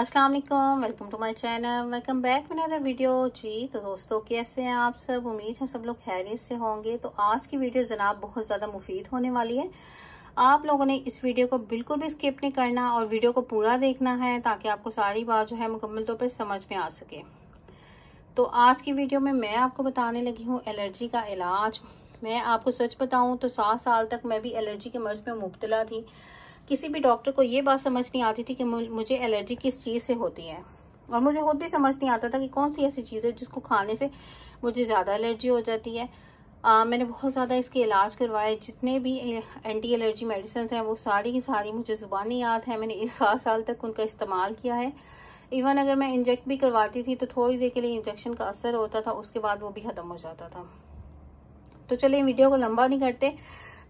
Aslam welcome to my channel welcome back man other video जी तो दोस्तों कैसे हैं आप सब उम्मीद है सब लोग खैरियत से होंगे तो आज की वीडियो जनाब बहुत ज़्यादा मुफीद होने वाली है आप लोगों ने इस वीडियो को बिल्कुल भी स्किप नहीं करना और वीडियो को पूरा देखना है ताकि आपको सारी बात जो है मुकम्मल तौर पर समझ में आ सके तो आज की वीडियो में मैं आपको बताने लगी हूँ एलर्जी का इलाज मैं आपको सच बताऊँ तो सात साल तक मैं भी एलर्जी के मर्ज में मुबतला थी किसी भी डॉक्टर को ये बात समझ नहीं आती थी कि मुझे एलर्जी किस चीज़ से होती है और मुझे खुद भी समझ नहीं आता था कि कौन सी ऐसी चीज़ है जिसको खाने से मुझे ज़्यादा एलर्जी हो जाती है आ, मैंने बहुत ज़्यादा इसके इलाज करवाए जितने भी एंटी एलर्जी मेडिसिन हैं वो सारी की सारी मुझे ज़ुबानी याद है मैंने इस सात साल तक उनका इस्तेमाल किया है इवन अगर मैं इंजेक्ट भी करवाती थी तो थोड़ी देर के लिए इंजेक्शन का असर होता था उसके बाद वो भी ख़त्म हो जाता था तो चलिए वीडियो को लंबा नहीं करते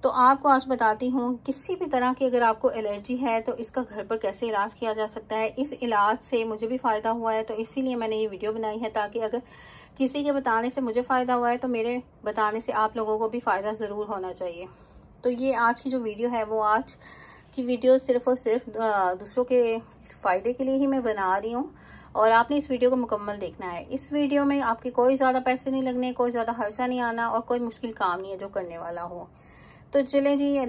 तो आपको आज बताती हूँ किसी भी तरह की अगर आपको एलर्जी है तो इसका घर पर कैसे इलाज किया जा सकता है इस इलाज से मुझे भी फ़ायदा हुआ है तो इसीलिए मैंने ये वीडियो बनाई है ताकि अगर किसी के बताने से मुझे फ़ायदा हुआ है तो मेरे बताने से आप लोगों को भी फ़ायदा ज़रूर होना चाहिए तो ये आज की जो वीडियो है वो आज की वीडियो सिर्फ और सिर्फ दूसरों के फ़ायदे के लिए ही मैं बना रही हूँ और आपने इस वीडियो को मुकम्मल देखना है इस वीडियो में आपके कोई ज़्यादा पैसे नहीं लगने कोई ज़्यादा खर्चा नहीं आना और कोई मुश्किल काम नहीं है जो करने वाला हो तो चलें जी ये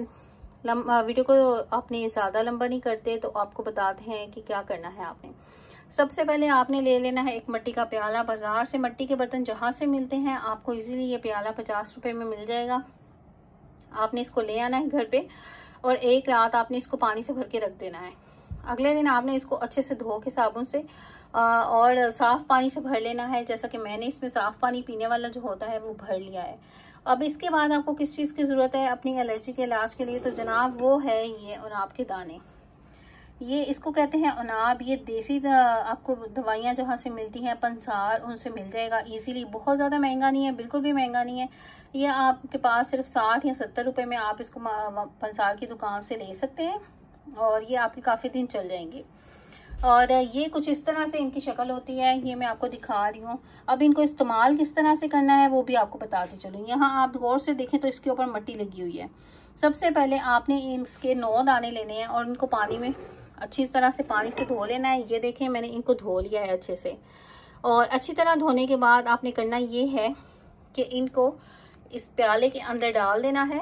वीडियो को आपने ज़्यादा लंबा नहीं करते तो आपको बताते हैं कि क्या करना है आपने सबसे पहले आपने ले लेना है एक मट्टी का प्याला बाज़ार से मट्टी के बर्तन जहाँ से मिलते हैं आपको इजीली ये प्याला पचास रुपये में मिल जाएगा आपने इसको ले आना है घर पे और एक रात आपने इसको पानी से भर के रख देना है अगले दिन आपने इसको अच्छे से धो के साबुन से और साफ़ पानी से भर लेना है जैसा कि मैंने इसमें साफ़ पानी पीने वाला जो होता है वो भर लिया है अब इसके बाद आपको किस चीज़ की ज़रूरत है अपनी एलर्जी के इलाज के लिए तो जनाब वो है ये उनाब के दाने ये इसको कहते हैं अनाब ये देसी आपको दवाइयाँ जहाँ से मिलती हैं पंसार उनसे मिल जाएगा इजीली बहुत ज़्यादा महंगा नहीं है बिल्कुल भी महंगा नहीं है ये आपके पास सिर्फ साठ या सत्तर रुपये में आप इसको पंसार की दुकान से ले सकते हैं और ये आपके काफ़ी दिन चल जाएंगे और ये कुछ इस तरह से इनकी शक्ल होती है ये मैं आपको दिखा रही हूँ अब इनको इस्तेमाल किस तरह से करना है वो भी आपको बताती चलूँ यहाँ आप गौर से देखें तो इसके ऊपर मट्टी लगी हुई है सबसे पहले आपने इसके नौ दाने लेने हैं और इनको पानी में अच्छी तरह से पानी से धो लेना है ये देखें मैंने इनको धो लिया है अच्छे से और अच्छी तरह धोने के बाद आपने करना ये है कि इनको इस प्याले के अंदर डाल देना है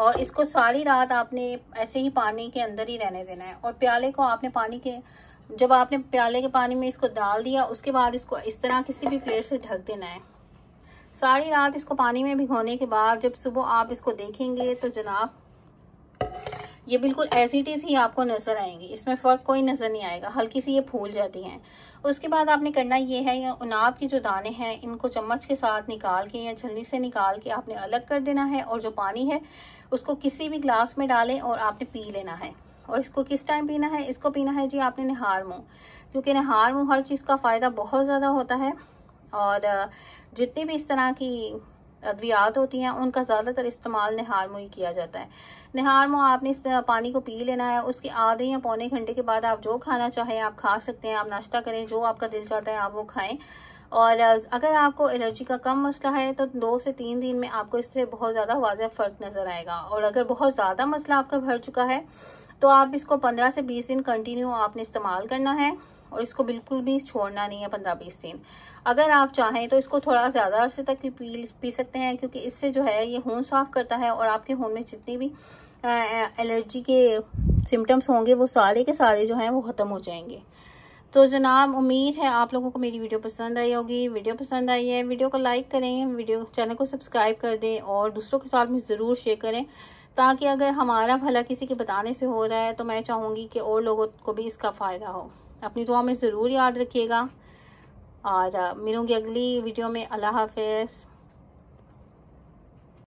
और इसको सारी रात आपने ऐसे ही पानी के अंदर ही रहने देना है और प्याले को आपने पानी के जब आपने प्याले के पानी में इसको डाल दिया उसके बाद इसको इस तरह किसी भी प्लेट से ढक देना है सारी रात इसको पानी में भिगोने के बाद जब सुबह आप इसको देखेंगे तो जनाब ये बिल्कुल ऐसी ही आपको नज़र आएंगी इसमें फ़र्क कोई नज़र नहीं आएगा हल्की सी ये फूल जाती हैं उसके बाद आपने करना ये है या उनाब के जो दाने हैं इनको चम्मच के साथ निकाल के या छलनी से निकाल के आपने अलग कर देना है और जो पानी है उसको किसी भी ग्लास में डालें और आपने पी लेना है और इसको किस टाइम पीना है इसको पीना है जी आपने निहार मुँह क्योंकि निहार मुँह हर चीज़ का फ़ायदा बहुत ज़्यादा होता है और जितनी भी इस तरह की अद्वियात होती हैं उनका ज़्यादातर इस्तेमाल नहार मुँह ही किया जाता है नहार मुँह आपने इस पानी को पी लेना है उसके आधे या पौने घंटे के बाद आप जो खाना चाहें आप खा सकते हैं आप नाश्ता करें जो आपका दिल चाहता है आप वो खाएँ और अगर आपको एलर्जी का कम मसला है तो दो से तीन दिन में आपको इससे बहुत ज़्यादा वाजह फ़र्क नज़र आएगा और अगर बहुत ज़्यादा मसला आपका भर चुका है तो आप इसको पंद्रह से बीस दिन कंटिन्यू आपने इस्तेमाल करना है और इसको बिल्कुल भी छोड़ना नहीं है पंद्रह बीस दिन अगर आप चाहें तो इसको थोड़ा ज़्यादा अरसे तक भी पी पी सकते हैं क्योंकि इससे जो है ये खून साफ करता है और आपके खून में जितनी भी एलर्जी के सिम्टम्स होंगे वो सारे के सारे जो हैं वो ख़त्म हो जाएंगे तो जनाब उम्मीद है आप लोगों को मेरी वीडियो पसंद आई होगी वीडियो पसंद आई है वीडियो को लाइक करें वीडियो चैनल को सब्सक्राइब कर दें और दूसरों के साथ में ज़रूर शेयर करें ताकि अगर हमारा भला किसी के बताने से हो रहा है तो मैं चाहूँगी कि और लोगों को भी इसका फ़ायदा हो अपनी दुआ में ज़रूर याद रखिएगा और मिलूँगी अगली वीडियो में अल्लाह हाफिज़